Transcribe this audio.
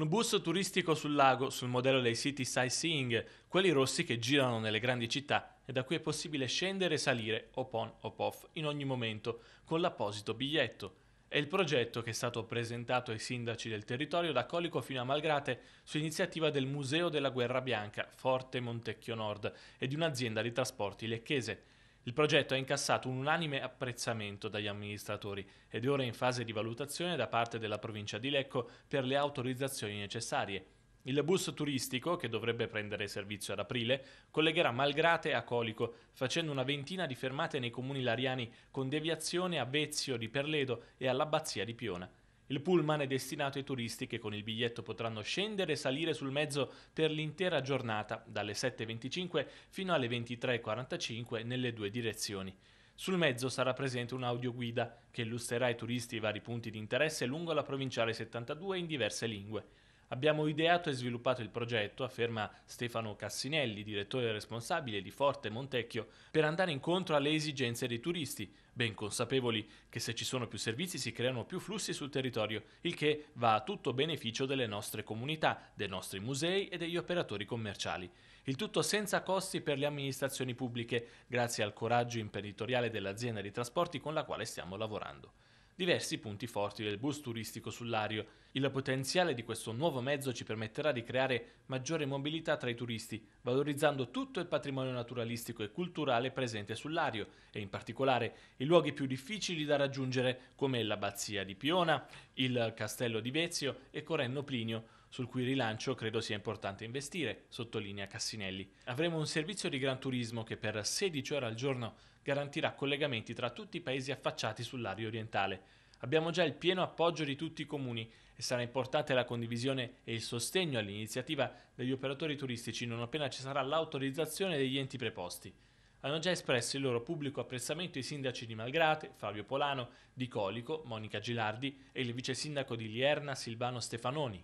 Un bus turistico sul lago, sul modello dei siti sightseeing, quelli rossi che girano nelle grandi città e da cui è possibile scendere e salire, o on o off, in ogni momento, con l'apposito biglietto. È il progetto che è stato presentato ai sindaci del territorio da Colico fino a Malgrate su iniziativa del Museo della Guerra Bianca, Forte Montecchio Nord, e di un'azienda di trasporti lecchese. Il progetto ha incassato un unanime apprezzamento dagli amministratori ed è ora in fase di valutazione da parte della provincia di Lecco per le autorizzazioni necessarie. Il bus turistico, che dovrebbe prendere servizio ad aprile, collegherà Malgrate a Colico, facendo una ventina di fermate nei comuni lariani con deviazione a Vezio di Perledo e all'Abbazia di Piona. Il pullman è destinato ai turisti che con il biglietto potranno scendere e salire sul mezzo per l'intera giornata, dalle 7.25 fino alle 23.45 nelle due direzioni. Sul mezzo sarà presente un'audioguida che illustrerà ai turisti i vari punti di interesse lungo la provinciale 72 in diverse lingue. Abbiamo ideato e sviluppato il progetto, afferma Stefano Cassinelli, direttore responsabile di Forte Montecchio, per andare incontro alle esigenze dei turisti, ben consapevoli che se ci sono più servizi si creano più flussi sul territorio, il che va a tutto beneficio delle nostre comunità, dei nostri musei e degli operatori commerciali. Il tutto senza costi per le amministrazioni pubbliche, grazie al coraggio imprenditoriale dell'azienda di trasporti con la quale stiamo lavorando diversi punti forti del bus turistico sull'Ario. Il potenziale di questo nuovo mezzo ci permetterà di creare maggiore mobilità tra i turisti, valorizzando tutto il patrimonio naturalistico e culturale presente sull'Ario e in particolare i luoghi più difficili da raggiungere come l'abbazia di Piona, il castello di Vezio e Corenno Plinio, sul cui rilancio credo sia importante investire, sottolinea Cassinelli. Avremo un servizio di gran turismo che per 16 ore al giorno garantirà collegamenti tra tutti i paesi affacciati sull'area orientale. Abbiamo già il pieno appoggio di tutti i comuni e sarà importante la condivisione e il sostegno all'iniziativa degli operatori turistici non appena ci sarà l'autorizzazione degli enti preposti hanno già espresso il loro pubblico apprezzamento i sindaci di Malgrate, Fabio Polano, di Colico, Monica Gilardi e il vice sindaco di Lierna Silvano Stefanoni.